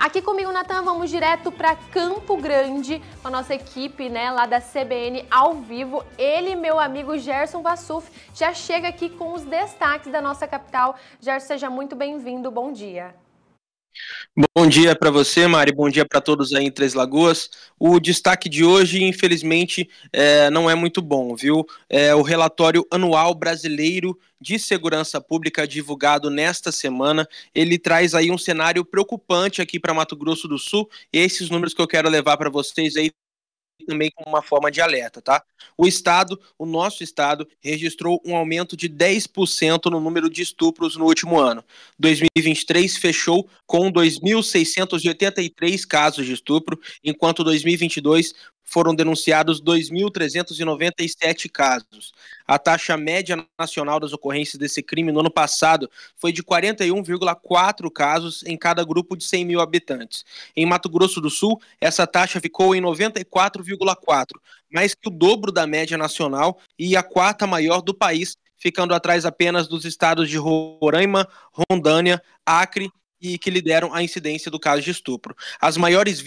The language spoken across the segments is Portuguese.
Aqui comigo, Natan, vamos direto para Campo Grande, com a nossa equipe né, lá da CBN ao vivo. Ele, meu amigo Gerson Vassuf, já chega aqui com os destaques da nossa capital. Gerson, seja muito bem-vindo, bom dia. Bom dia para você, Mari. Bom dia para todos aí em Três Lagoas. O destaque de hoje, infelizmente, é, não é muito bom, viu? É o relatório anual brasileiro de segurança pública divulgado nesta semana. Ele traz aí um cenário preocupante aqui para Mato Grosso do Sul. E esses números que eu quero levar para vocês aí também como uma forma de alerta, tá? O Estado, o nosso Estado, registrou um aumento de 10% no número de estupros no último ano. 2023 fechou com 2.683 casos de estupro, enquanto 2022 foram denunciados 2.397 casos. A taxa média nacional das ocorrências desse crime no ano passado foi de 41,4 casos em cada grupo de 100 mil habitantes. Em Mato Grosso do Sul, essa taxa ficou em 94,4, mais que o dobro da média nacional e a quarta maior do país, ficando atrás apenas dos estados de Roraima, Rondônia, Acre e que lideram a incidência do caso de estupro. As maiores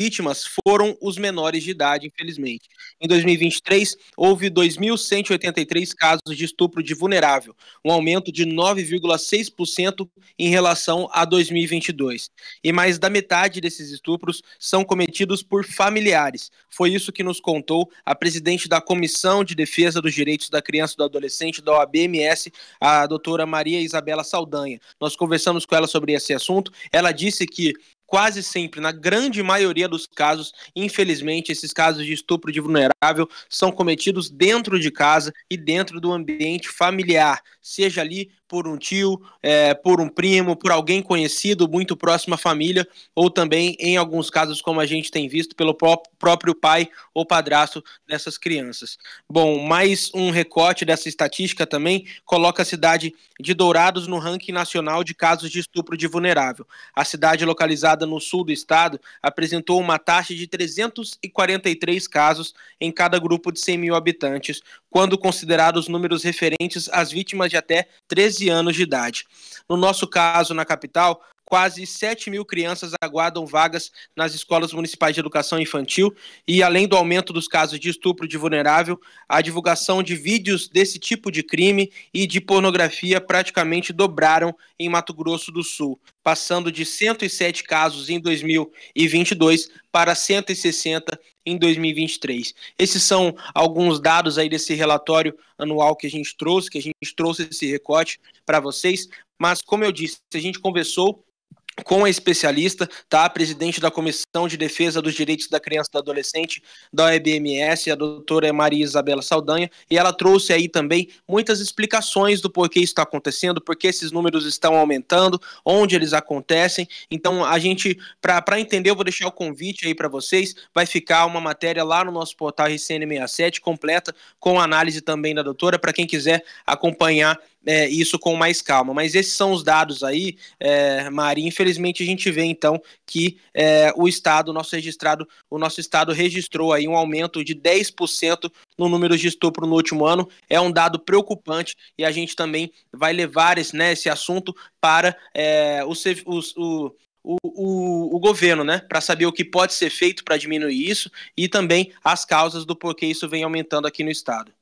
vítimas foram os menores de idade, infelizmente. Em 2023, houve 2.183 casos de estupro de vulnerável, um aumento de 9,6% em relação a 2022. E mais da metade desses estupros são cometidos por familiares. Foi isso que nos contou a presidente da Comissão de Defesa dos Direitos da Criança e do Adolescente da OABMS, a doutora Maria Isabela Saldanha. Nós conversamos com ela sobre esse assunto. Ela disse que quase sempre, na grande maioria dos casos, infelizmente, esses casos de estupro de vulnerável são cometidos dentro de casa e dentro do ambiente familiar, seja ali por um tio, é, por um primo, por alguém conhecido, muito próximo à família, ou também, em alguns casos, como a gente tem visto, pelo próprio pai ou padrasto dessas crianças. Bom, mais um recorte dessa estatística também coloca a cidade de Dourados no ranking nacional de casos de estupro de vulnerável. A cidade localizada no sul do estado apresentou uma taxa de 343 casos em cada grupo de 100 mil habitantes, quando considerados números referentes às vítimas de até 13 anos de idade. No nosso caso, na capital, quase 7 mil crianças aguardam vagas nas escolas municipais de educação infantil e, além do aumento dos casos de estupro de vulnerável, a divulgação de vídeos desse tipo de crime e de pornografia praticamente dobraram em Mato Grosso do Sul passando de 107 casos em 2022 para 160 em 2023. Esses são alguns dados aí desse relatório anual que a gente trouxe, que a gente trouxe esse recorte para vocês, mas como eu disse, a gente conversou com a especialista, tá? presidente da Comissão de Defesa dos Direitos da Criança e do Adolescente da OEBMS, a doutora Maria Isabela Saldanha, e ela trouxe aí também muitas explicações do porquê isso está acontecendo, porque esses números estão aumentando, onde eles acontecem. Então, a gente, para entender, eu vou deixar o convite aí para vocês, vai ficar uma matéria lá no nosso portal RCN67, completa, com análise também da doutora, para quem quiser acompanhar é, isso com mais calma. Mas esses são os dados aí, é, Mari. Infelizmente a gente vê então que é, o estado, nosso registrado, o nosso estado registrou aí um aumento de 10% no número de estupro no último ano. É um dado preocupante e a gente também vai levar esse, né, esse assunto para é, o, o, o, o, o, governo, né, para saber o que pode ser feito para diminuir isso e também as causas do porquê isso vem aumentando aqui no estado.